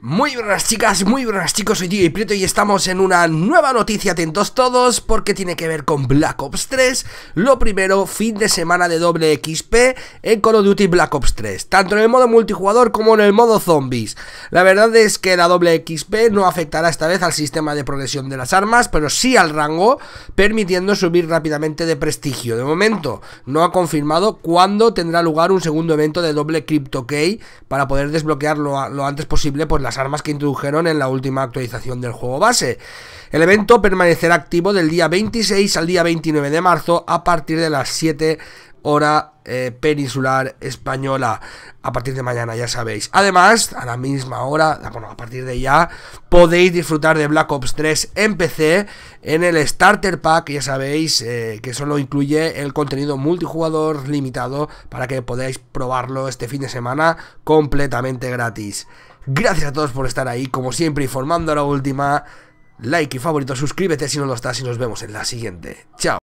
Muy buenas chicas, muy buenas chicos, soy Diego y Prieto y estamos en una nueva noticia, atentos todos, porque tiene que ver con Black Ops 3. Lo primero, fin de semana de doble XP en Call of Duty Black Ops 3, tanto en el modo multijugador como en el modo zombies. La verdad es que la doble XP no afectará esta vez al sistema de progresión de las armas, pero sí al rango, permitiendo subir rápidamente de prestigio. De momento, no ha confirmado cuándo tendrá lugar un segundo evento de doble Crypto Key para poder desbloquearlo lo, antes posible por pues, la las armas que introdujeron en la última actualización del juego base. El evento permanecerá activo del día 26 al día 29 de marzo a partir de las 7 hora eh, peninsular española a partir de mañana, ya sabéis. Además, a la misma hora, ah, bueno, a partir de ya, podéis disfrutar de Black Ops 3 en PC en el Starter Pack, ya sabéis eh, que solo incluye el contenido multijugador limitado para que podáis probarlo este fin de semana completamente gratis. Gracias a todos por estar ahí, como siempre, informando a la última. Like y favorito, suscríbete si no lo estás y nos vemos en la siguiente. Chao.